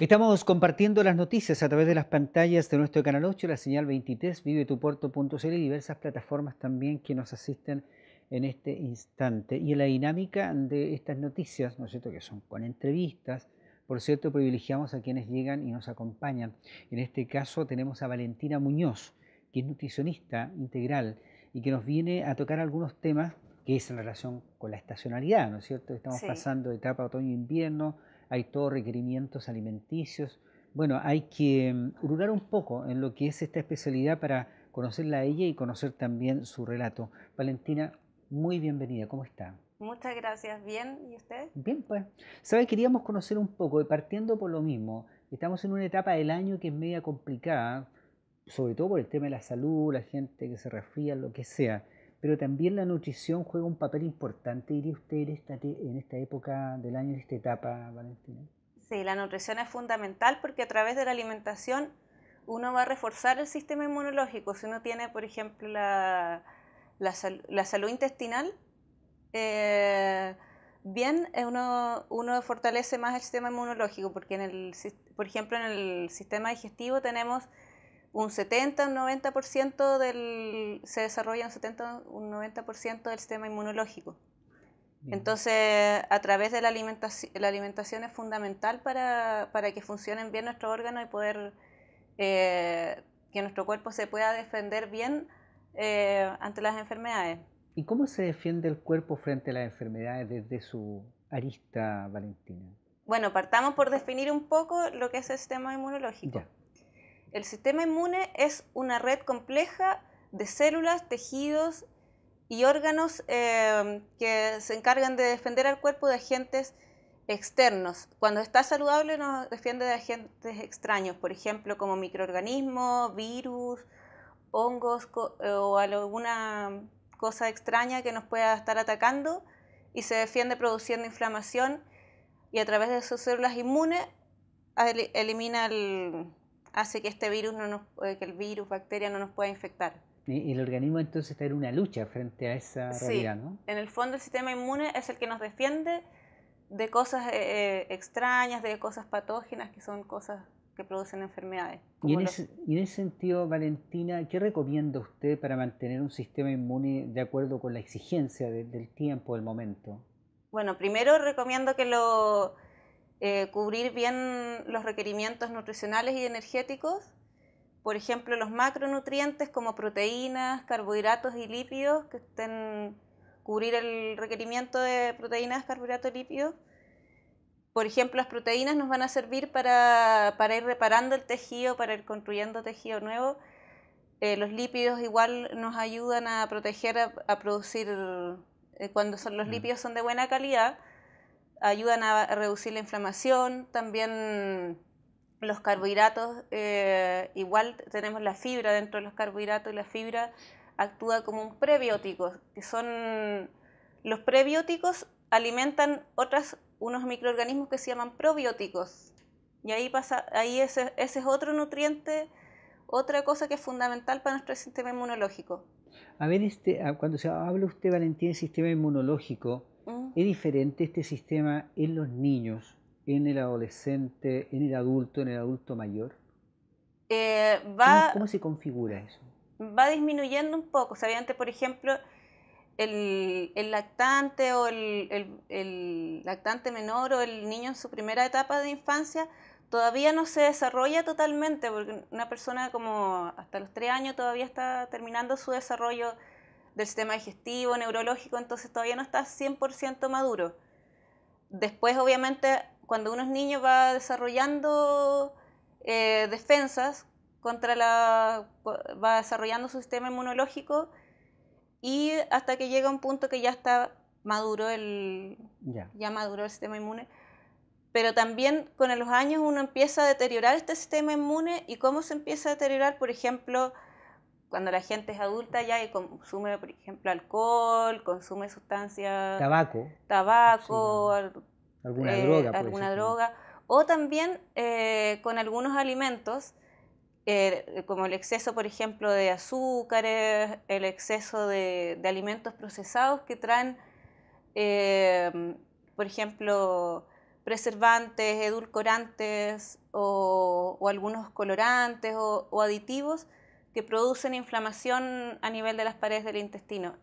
Estamos compartiendo las noticias a través de las pantallas de nuestro canal 8, la señal 23, vivetuporto.cl y diversas plataformas también que nos asisten en este instante. Y en la dinámica de estas noticias, ¿no es cierto?, que son con entrevistas, por cierto, privilegiamos a quienes llegan y nos acompañan. En este caso tenemos a Valentina Muñoz, que es nutricionista integral y que nos viene a tocar algunos temas que es en relación con la estacionalidad, ¿no es cierto? Estamos pasando de etapa otoño-invierno, hay todos requerimientos alimenticios. Bueno, hay que mm, hurgar un poco en lo que es esta especialidad para conocerla a ella y conocer también su relato. Valentina, muy bienvenida, ¿cómo está? Muchas gracias, bien, ¿y usted? Bien, pues. Sabe, queríamos conocer un poco, eh, partiendo por lo mismo, estamos en una etapa del año que es media complicada, sobre todo por el tema de la salud, la gente que se resfría, lo que sea pero también la nutrición juega un papel importante, diría usted, en esta, época del año, en esta etapa, Valentina. Sí, la nutrición es fundamental porque a través de la alimentación uno va a reforzar el sistema inmunológico. Si uno tiene, por ejemplo, la, salud intestinal, eh, bien, eh, uno, fortalece más el sistema inmunológico porque, en el, por ejemplo, en el sistema digestivo tenemos un 70, un 90% del, se desarrolla un 70, un 90% del sistema inmunológico. Entonces, a través de la alimentación, la alimentación es fundamental para, que funcionen bien nuestros órganos y poder eh, que nuestro cuerpo se pueda defender bien eh, ante las enfermedades. ¿Y cómo se defiende el cuerpo frente a las enfermedades desde su arista, Valentina? Bueno, partamos por definir un poco lo que es el sistema inmunológico. El sistema inmune es una red compleja de células, tejidos y órganos em, que se encargan de defender al cuerpo de agentes externos. Cuando está saludable nos defiende de agentes extraños, por ejemplo, como microorganismos, virus, hongos eh, o alguna cosa extraña que nos pueda estar atacando y se defiende produciendo inflamación y a través de sus células inmunes elimina el, hace que este virus no eh, que el virus, bacteria no nos pueda infectar. Y el organismo entonces está en una lucha frente a esa realidad, sí. En el fondo el sistema inmune es el que nos defiende de cosas eh, eh, extrañas, de cosas patógenas, que son cosas que producen enfermedades. Y en, ese, sentido, Valentina, ¿qué recomienda usted para mantener un sistema inmune de acuerdo con la exigencia del tiempo, del momento? Bueno, primero recomiendo que lo, eh, cubrir bien los requerimientos nutricionales y energéticos, por ejemplo, los macronutrientes como proteínas, carbohidratos y lípidos, que estén cubrir el requerimiento de proteínas, carbohidratos y lípidos. Por ejemplo, las proteínas nos van a servir para, ir reparando el tejido, para ir construyendo tejido nuevo. Eh, los lípidos igual nos ayudan a proteger, a, producir, eh, cuando son, los mm. lípidos son de buena calidad, ayudan a reducir la inflamación, también los carbohidratos, eh, igual tenemos la fibra dentro de los carbohidratos y la fibra actúa como un prebiótico, que son los prebióticos alimentan otras, unos microorganismos que se llaman probióticos. Y ahí pasa, ahí ese, ese es otro nutriente, otra cosa que es fundamental para nuestro sistema inmunológico. A ver, este, cuando se habla usted, Valentín, del sistema inmunológico, Mm. Es diferente este sistema en los niños, en el adolescente, en el adulto, en el adulto mayor. Eh, va, ¿Cómo, se configura eso? Va disminuyendo un poco. O por ejemplo, el, lactante o el, lactante menor o el niño en su primera etapa de infancia todavía no se desarrolla totalmente, porque una persona como hasta los tres años todavía está terminando su desarrollo del sistema digestivo, neurológico, entonces todavía no está 100% maduro. Después, obviamente, cuando uno es niño va desarrollando eh, defensas contra la... va desarrollando su sistema inmunológico y hasta que llega un punto que ya está maduro el... ya maduro el sistema inmune pero también con los años uno empieza a deteriorar este sistema inmune y cómo se empieza a deteriorar, por ejemplo, cuando la gente es adulta ya y consume, por ejemplo, alcohol, consume sustancias... Tabaco. Tabaco, alguna eh, droga. O también eh, con algunos alimentos, eh, como el exceso, por ejemplo, de azúcares, el exceso de, alimentos procesados que traen, em, por ejemplo, preservantes, edulcorantes o, algunos colorantes o aditivos que producen inflamación a nivel de las paredes del intestino.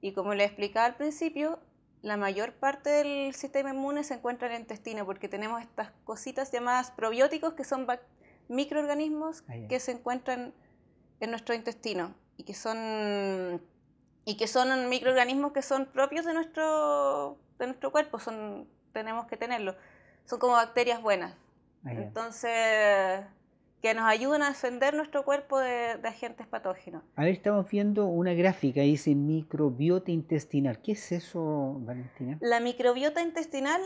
Y como le explicaba al principio, la mayor parte del sistema inmune se encuentra en el intestino porque tenemos estas cositas llamadas probióticos que son microorganismos que se encuentran en nuestro intestino y que son y que son microorganismos que son propios de nuestro nuestro cuerpo, son tenemos que tenerlos. Son como bacterias buenas. Entonces que nos ayudan a defender nuestro cuerpo de, agentes patógenos. A ver, estamos viendo una gráfica, dice microbiota intestinal. ¿Qué es eso, Valentina? La microbiota intestinal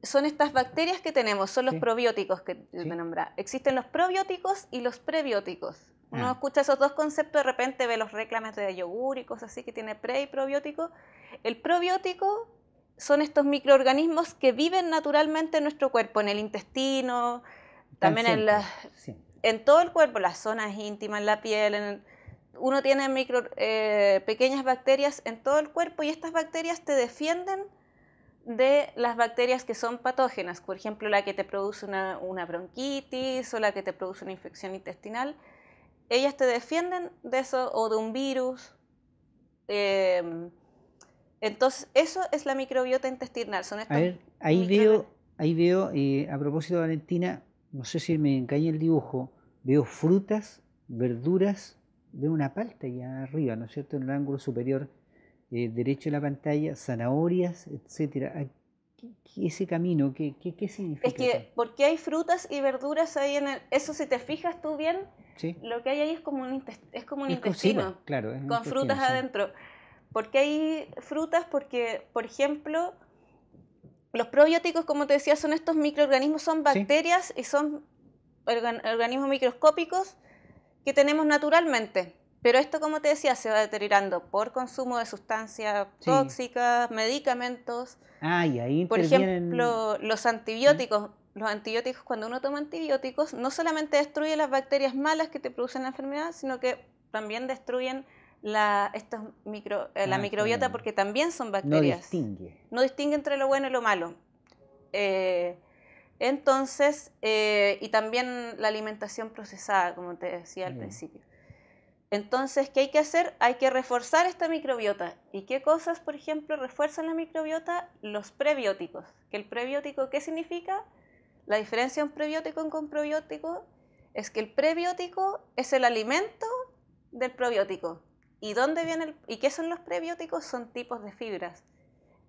son estas bacterias que tenemos, son los probióticos que yo me Existen los probióticos y los prebióticos. Uno ah. escucha esos dos conceptos, de repente ve los reclames de yogur y cosas así que tiene pre y probiótico. El probiótico son estos microorganismos que viven naturalmente en nuestro cuerpo, en el intestino, también en, en todo el cuerpo, las zonas íntimas, la piel, uno tiene micro, eh, pequeñas bacterias en todo el cuerpo y estas bacterias te defienden de las bacterias que son patógenas, por ejemplo, la que te produce una, bronquitis o la que te produce una infección intestinal, ellas te defienden de eso o de un virus. Em, entonces, eso es la microbiota intestinal. Son a ver, ahí veo, ahí veo eh, a propósito, Valentina, no sé si me engaña el dibujo, veo frutas, verduras, veo una palta allá arriba, ¿no es cierto?, en el ángulo superior eh, derecho de la pantalla, zanahorias, etcétera. Ah, ¿Qué, ese camino, ¿qué, qué, qué significa? Es que, porque hay frutas y verduras ahí en el, Eso, si te fijas tú bien, sí. lo que hay ahí es como un, es como un intestino. claro, con frutas adentro. ¿Por qué hay frutas? Porque, por ejemplo, los probióticos, como te decía, son estos microorganismos, son bacterias y son organismos microscópicos que tenemos naturalmente. Pero esto, como te decía, se va deteriorando por consumo de sustancias tóxicas, medicamentos. Ah, y ahí Por ejemplo, los antibióticos. Los antibióticos, cuando uno toma antibióticos, no solamente destruye las bacterias malas que te producen la enfermedad, sino que también destruyen la, micro, eh, la ah, microbiota porque también son bacterias. No distingue. No distingue entre lo bueno y lo malo. Eh, entonces, eh, y también la alimentación procesada, como te decía al principio. Entonces, ¿qué hay que hacer? Hay que reforzar esta microbiota. ¿Y qué cosas, por ejemplo, refuerzan la microbiota? Los prebióticos. ¿Que el prebiótico qué significa? La diferencia entre un prebiótico y con probiótico es que el prebiótico es el alimento del probiótico. ¿Y dónde viene y qué son los prebióticos? Son tipos de fibras.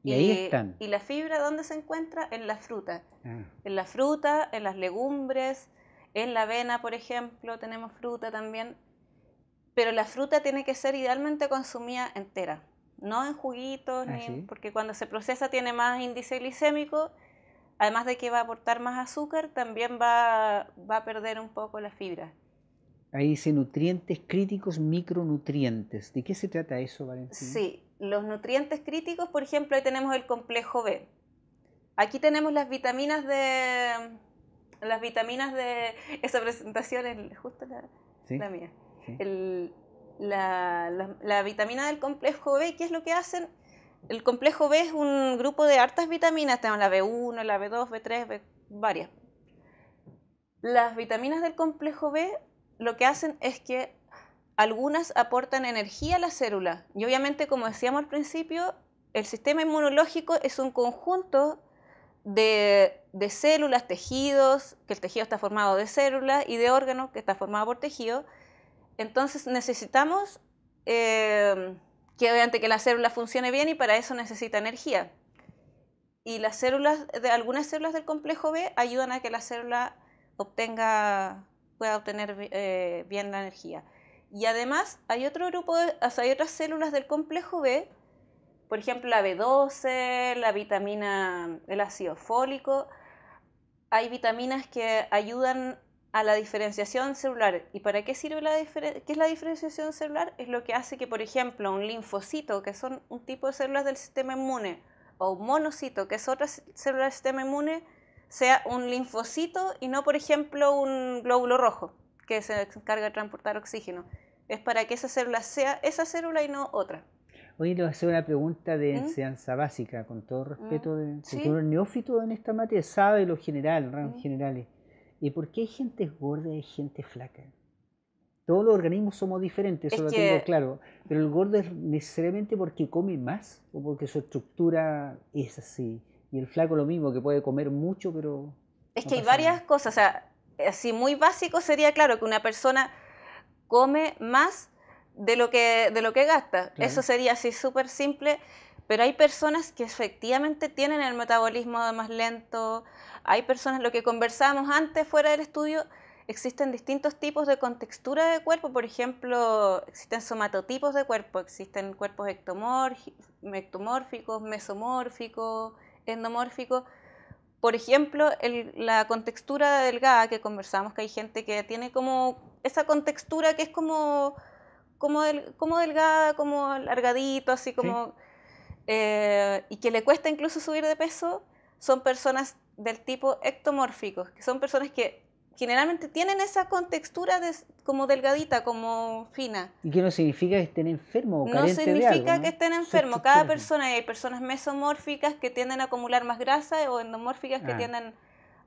Y, ahí eh, están. ¿Y la fibra dónde se encuentra? En la fruta. Ah. En la fruta, en las legumbres, en la avena, por ejemplo, tenemos fruta también. Pero la fruta tiene que ser idealmente consumida entera, no en juguitos, ah, porque cuando se procesa tiene más índice glicémico, además de que va a aportar más azúcar, también va a perder un poco la fibra. Ahí dice nutrientes críticos, micronutrientes. ¿De qué se trata eso, Valentín? Sí, los nutrientes críticos, por ejemplo, ahí tenemos el complejo B. Aquí tenemos las vitaminas de. Las vitaminas de. Esa presentación es justo la, mía. la, la, vitamina del complejo B, ¿qué es lo que hacen? El complejo B es un grupo de hartas vitaminas, tenemos la B1, la B2, B3, varias. Las vitaminas del complejo B lo que hacen es que algunas aportan energía a la célula. Y obviamente, como decíamos al principio, el sistema inmunológico es un conjunto de, células, tejidos, que el tejido está formado de células, y de órganos, que está formado por tejido. Entonces necesitamos eh, que que la célula funcione bien y para eso necesita energía. Y las células, de algunas células del complejo B ayudan a que la célula obtenga pueda obtener eh, bien la energía. Y además hay otro grupo, de, hay otras células del complejo B, por ejemplo la B12, la vitamina, el ácido fólico, hay vitaminas que ayudan a la diferenciación celular. ¿Y para qué sirve la ¿Qué es la diferenciación celular? Es lo que hace que, por ejemplo, un linfocito, que son un tipo de células del sistema inmune, o un monocito, que es otra célula del sistema inmune, sea un linfocito y no, por ejemplo, un glóbulo rojo que se encarga de transportar oxígeno. Es para que esa célula sea esa célula y no otra. hoy le voy a hacer una pregunta de ¿Mm? enseñanza básica, con todo ¿Mm? respeto, de, ¿Sí? neófito en esta materia sabe lo general, en ¿Mm? ¿Y por qué hay gente gorda y gente flaca? Todos los organismos somos diferentes, eso lo tengo claro. Pero el gordo es necesariamente porque come más o porque su estructura es así. Y el flaco lo mismo, que puede comer mucho, pero... Es que hay varias cosas, o sea, así muy básico sería, claro, que una persona come más de lo que, de lo que gasta. Eso sería así súper simple, pero hay personas que efectivamente tienen el metabolismo más lento, hay personas, lo que conversábamos antes fuera del estudio, existen distintos tipos de contextura de cuerpo, por ejemplo, existen somatotipos de cuerpo, existen cuerpos ectomórficos, mesomórficos, endomórfico. Por ejemplo, la contextura delgada que conversamos, que hay gente que tiene como esa contextura que es como, como, como delgada, como alargadito, así como... Eh, y que le cuesta incluso subir de peso, son personas del tipo ectomórficos, que son personas que generalmente tienen esa contextura de, como delgadita, como fina. ¿Y qué no significa que estén enfermos No significa que estén enfermos. Cada persona, hay personas mesomórficas que tienden a acumular más grasa o endomórficas que ah. tienden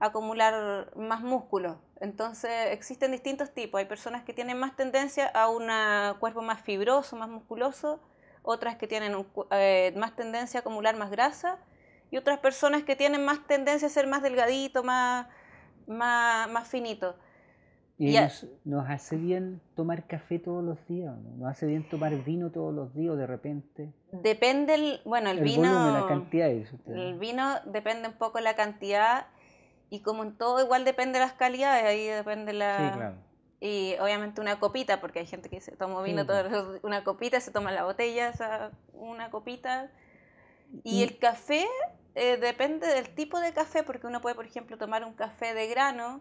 a acumular más músculo. Entonces existen distintos tipos. Hay personas que tienen más tendencia a un cuerpo más fibroso, más musculoso, otras que tienen eh, más tendencia a acumular más grasa y otras personas que tienen más tendencia a ser más delgadito, más más, finito. Y, nos, hace bien tomar café todos los días, ¿no? nos hace bien tomar vino todos los días de repente. Depende, el, bueno, el, vino... la cantidad El vino depende un poco de la cantidad y como en todo igual depende las calidades, ahí depende la... Y obviamente una copita, porque hay gente que se toma vino pues. todos una copita, se toma la botella, o sea, una copita. y... el café eh, depende del tipo de café, porque uno puede, por ejemplo, tomar un café de grano,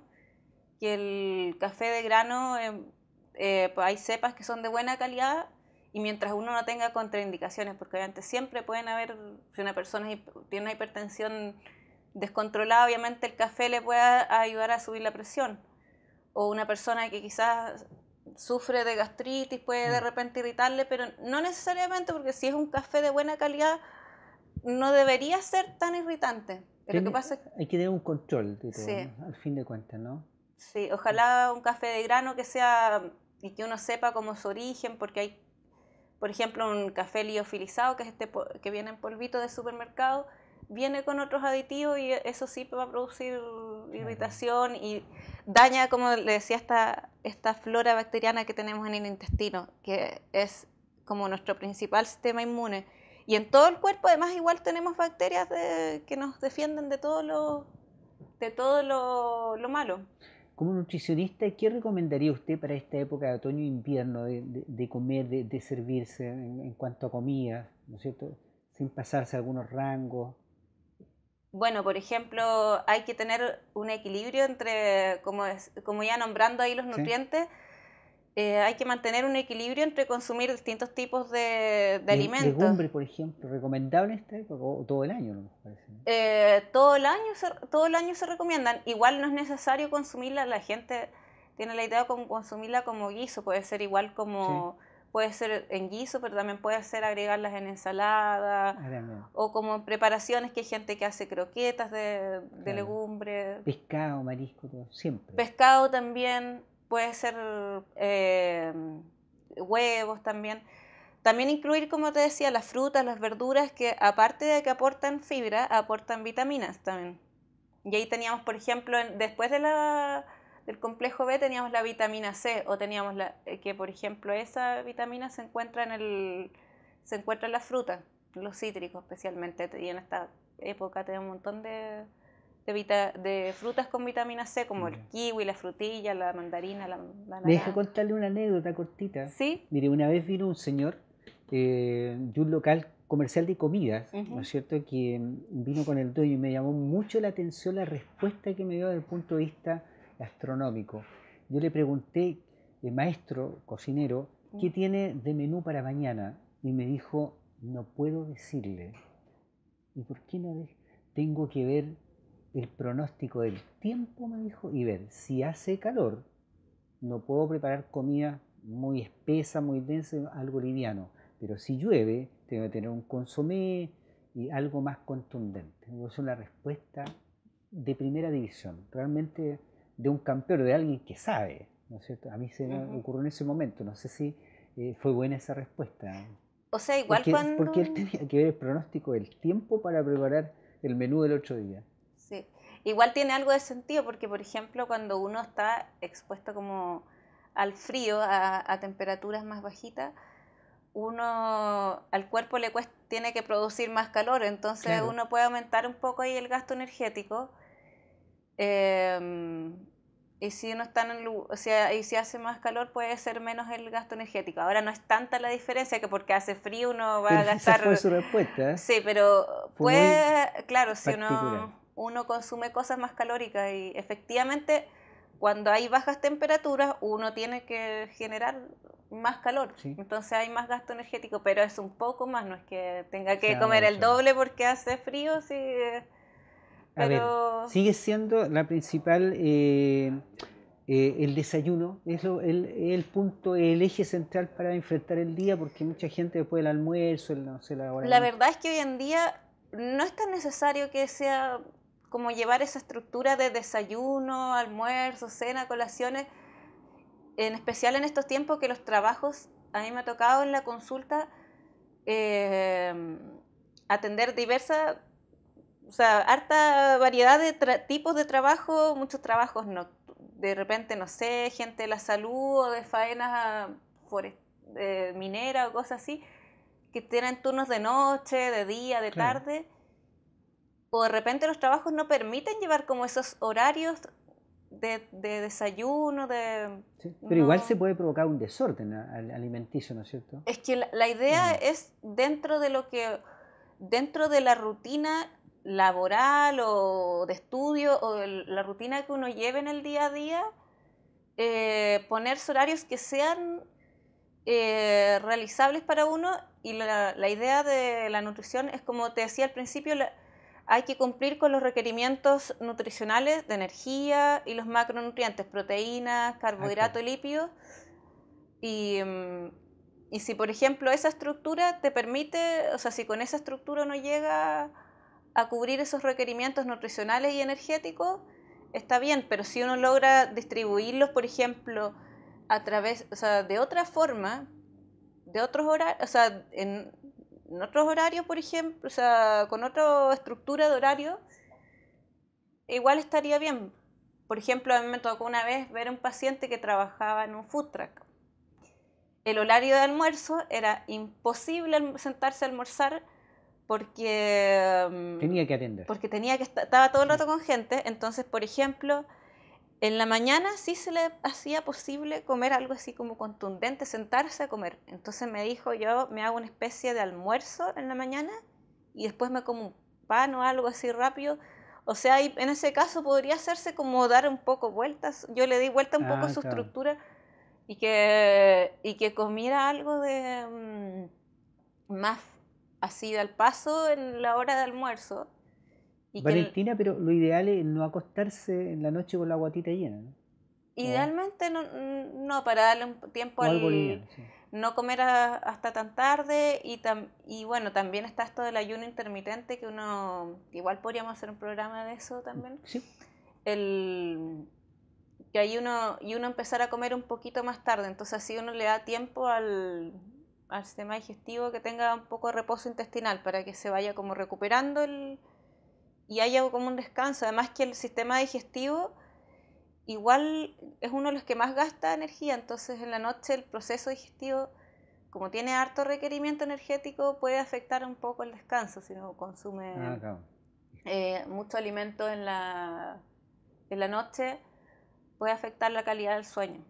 que el café de grano, em, eh, pues, hay cepas que son de buena calidad, y mientras uno no tenga contraindicaciones, porque obviamente siempre pueden haber, si una persona tiene una hipertensión descontrolada, obviamente el café le puede ayudar a subir la presión. O una persona que quizás sufre de gastritis puede de mm. repente irritarle, pero no necesariamente porque si es un café de buena calidad, no debería ser tan irritante. Hay que tener un control al fin de cuentas, ¿no? Sí, ojalá un café de grano que sea y que uno sepa cómo su origen, porque hay, por ejemplo, un café liofilizado, que este que viene en polvito de supermercado, viene con otros aditivos y eso sí va a producir irritación y daña, como le decía, esta, esta flora bacteriana que tenemos en el intestino, que es como nuestro principal sistema inmune. Y en todo el cuerpo, además, igual tenemos bacterias que nos defienden de todo lo, de malo. Como nutricionista, ¿qué recomendaría usted para esta época de otoño e invierno de, comer, de, servirse en, cuanto a comida, ¿no es cierto? Sin pasarse algunos rangos. Bueno, por ejemplo, hay que tener un equilibrio entre, como, es, como ya nombrando ahí los nutrientes, eh, hay que mantener un equilibrio entre consumir distintos tipos de, alimentos. por ejemplo, recomendable en este, o todo el año, no parece, eh, todo el año se, todo el año se recomiendan. Igual no es necesario consumirla. La gente tiene la idea de consumirla como guiso. Puede ser igual como puede ser en guiso, pero también puede ser agregarlas en ensalada o como en preparaciones que hay gente que hace croquetas de, de legumbres. Pescado, marisco, siempre. Pescado también puede ser em, huevos también. También incluir, como te decía, las frutas, las verduras, que aparte de que aportan fibra, aportan vitaminas también. Y ahí teníamos, por ejemplo, después de del complejo B teníamos la vitamina C, o teníamos la, eh, que, por ejemplo, esa vitamina se encuentra en, el, se encuentra en las los cítricos especialmente, y en esta época tenemos un montón de, de, frutas con vitamina C, como el kiwi, la frutilla, la mandarina, la Me deja contarle una anécdota cortita. Sí. Mire, una vez vino un señor eh, de un local comercial de comidas, ¿no es cierto?, que vino con el dueño y me llamó mucho la atención la respuesta que me dio desde el punto de vista astronómico. Yo le pregunté, el eh, maestro, cocinero, ¿qué tiene de menú para mañana? Y me dijo, no puedo decirle. ¿Y por qué no? Tengo que ver el pronóstico del tiempo, me dijo, y ver si hace calor, no puedo preparar comida muy espesa, muy densa, algo liviano. Pero si llueve, tengo que tener un consomé y algo más contundente. Es una respuesta de primera división, realmente de un campeón, de alguien que sabe, ¿no es cierto? A mí se me ocurrió en ese momento, no sé si eh, fue buena esa respuesta. O sea, igual porque, Porque él tenía que ver el pronóstico del tiempo para preparar el menú del otro día. Sí. Igual tiene algo de sentido porque, por ejemplo, cuando uno está expuesto como al frío, a, temperaturas más bajitas, uno al cuerpo le tiene que producir más calor, entonces uno puede aumentar un poco ahí el gasto energético. Em, y si uno está en y si hace más calor puede ser menos el gasto energético. Ahora no es tanta la diferencia que porque hace frío uno va a gastar. Esa fue su respuesta. Sí, pero puede, claro, si uno uno consume cosas más calóricas y efectivamente cuando hay bajas temperaturas uno tiene que generar más calor, entonces hay más gasto energético, pero es un poco más, no es que tenga que comer el doble porque hace frío, sí, pero... sigue siendo la principal, eh, eh, el desayuno, es el, punto, el eje central para enfrentar el día, porque mucha gente después del almuerzo, el, no sé, la La verdad es que hoy en día no es tan necesario que sea como llevar esa estructura de desayuno, almuerzo, cena, colaciones, en especial en estos tiempos que los trabajos, a mí me ha tocado en la consulta em, atender diversas, o sea, harta variedad de tipos de trabajo, muchos trabajos de repente, no sé, gente de la salud o de faenas minera minera o cosas así, que tienen turnos de noche, de día, de tarde o de repente los trabajos no permiten llevar como esos horarios de, desayuno, de... pero igual se puede provocar un desorden alimenticio, ¿no es cierto? Es que la, idea mm. es dentro de lo que, dentro de la rutina laboral o de estudio o la rutina que uno lleve en el día a día, eh, ponerse horarios que sean eh, realizables para uno y la, la idea de la nutrición es como te decía al principio, la, hay que cumplir con los requerimientos nutricionales de energía y los macronutrientes, proteínas, carbohidratos, lípidos. Y, mm, y, si, por ejemplo, esa estructura te permite, o sea, si con esa estructura no llega a cubrir esos requerimientos nutricionales y energéticos, está bien, pero si uno logra distribuirlos, por ejemplo, a través, o sea, de otra forma, de otros horarios, o sea, en, en otros horarios, por ejemplo, o sea, con otra estructura de horario, igual estaría bien. Por ejemplo, a mí me tocó una vez ver a un paciente que trabajaba en un food truck. El horario de almuerzo era imposible sentarse a almorzar porque mm, tenía que atender. Porque tenía que estaba todo el rato con gente, entonces, por ejemplo, en la mañana sí se le hacía posible comer algo así como contundente, sentarse a comer. Entonces me dijo, yo me hago una especie de almuerzo en la mañana y después me como un pan o algo así rápido. O sea, en ese caso podría hacerse como dar un poco vueltas. Yo le di vuelta un poco a ah, su estructura y que, y que comiera algo de mm, más así de al paso en la hora de almuerzo Valentina, pero lo ideal es no acostarse en la noche con la guatita llena, Idealmente mm, no, para darle un tiempo al... No comer hasta tan tarde y, y bueno, también está esto del ayuno intermitente que uno... Igual podríamos hacer un programa de eso también. Mm, sí. El, que hay uno... Y uno empezar a comer un poquito más tarde. Entonces así uno le da tiempo al, al sistema digestivo que tenga un poco de reposo intestinal para que se vaya como recuperando el y algo como un descanso. Además que el sistema digestivo igual es uno de los que más gasta energía, entonces en la noche el proceso digestivo, como tiene harto requerimiento energético, puede afectar un poco el descanso si no consume ah, eh, mucho alimento en la, en la noche, puede afectar la calidad del sueño.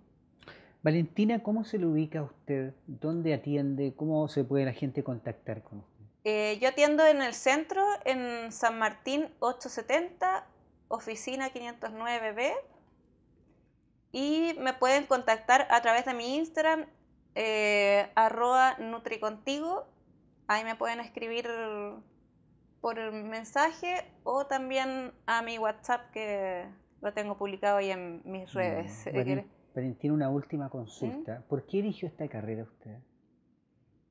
Valentina, ¿cómo se le ubica a usted? ¿Dónde atiende? ¿Cómo se puede la gente contactar con usted? Eh, yo atiendo en el centro, en San Martín 870, oficina 509B. Y me pueden contactar a través de mi Instagram, eh, arroba NutriContigo. Ahí me pueden escribir por mensaje o también a mi WhatsApp que lo tengo publicado ahí en mis redes. tiene una última consulta. ¿Mm? ¿Por qué eligió esta carrera usted?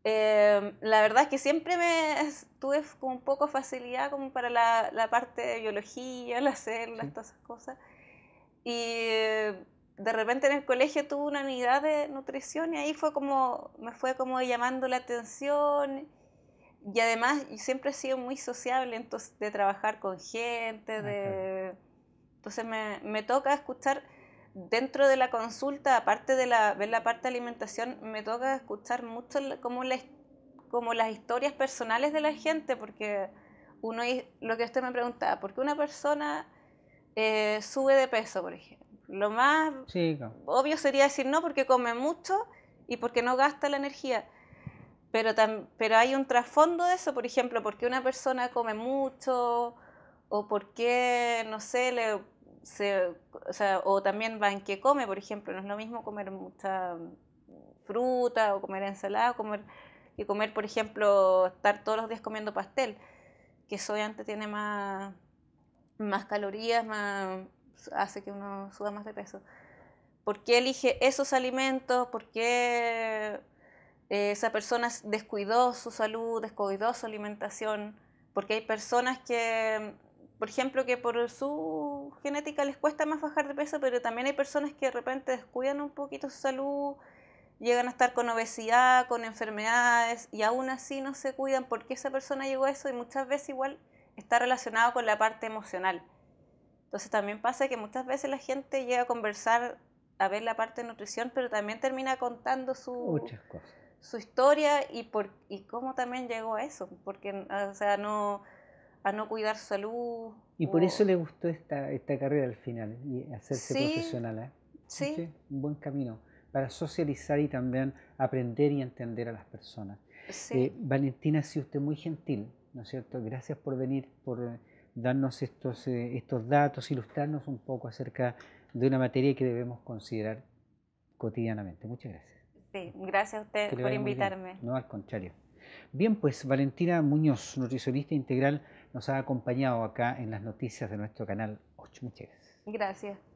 Em, la verdad es que siempre me tuve como un poco facilidad como para la, parte de biología, las células, todas esas cosas. Y de repente en el colegio tuve una unidad de nutrición y ahí fue como, me fue como llamando la atención. Y además siempre he sido muy sociable entonces, de trabajar con gente, ah, de... Entonces me, me toca escuchar dentro de la consulta, aparte de la, ver la parte de alimentación, me toca escuchar mucho como, como las historias personales de la gente, porque uno lo que usted me preguntaba, ¿por qué una persona eh, sube de peso, por ejemplo? Lo más obvio sería decir no porque come mucho y porque no gasta la energía. Pero, pero hay un trasfondo de eso, por ejemplo, ¿por qué una persona come mucho o por qué, no sé, le o, también van que qué come, por ejemplo, no es lo mismo comer mucha mm, fruta o comer ensalada comer, y comer, por ejemplo, estar todos los días comiendo pastel, que eso antes tiene más, más calorías, más, hace que uno suba más de peso. ¿Por qué elige esos alimentos? ¿Por qué eh, esa persona descuidó su salud, descuidó su alimentación? Porque hay personas que por ejemplo, que por su genética les cuesta más bajar de peso, pero también hay personas que de repente descuidan un poquito su salud, llegan a estar con obesidad, con enfermedades, y aún así no se cuidan porque esa persona llegó a eso y muchas veces igual está relacionado con la parte emocional. Entonces también pasa que muchas veces la gente llega a conversar a ver la parte de nutrición, pero también termina contando su, historia y, por, y cómo también llegó a eso, porque o sea, no a no cuidar salud. Y por eso le gustó esta, esta carrera al final y hacerse profesional. ¿eh? Sí. Un buen camino para socializar y también aprender y entender a las personas. Eh, Valentina, ha sido usted muy gentil, ¿no es cierto? Gracias por venir, por darnos estos, eh, estos datos, ilustrarnos un poco acerca de una materia que debemos considerar cotidianamente. Muchas gracias. Sí, gracias a usted por invitarme. No, al contrario. Bien, pues Valentina Muñoz, nutricionista integral nos ha acompañado acá en las noticias de nuestro canal 8. Muchas gracias. Gracias.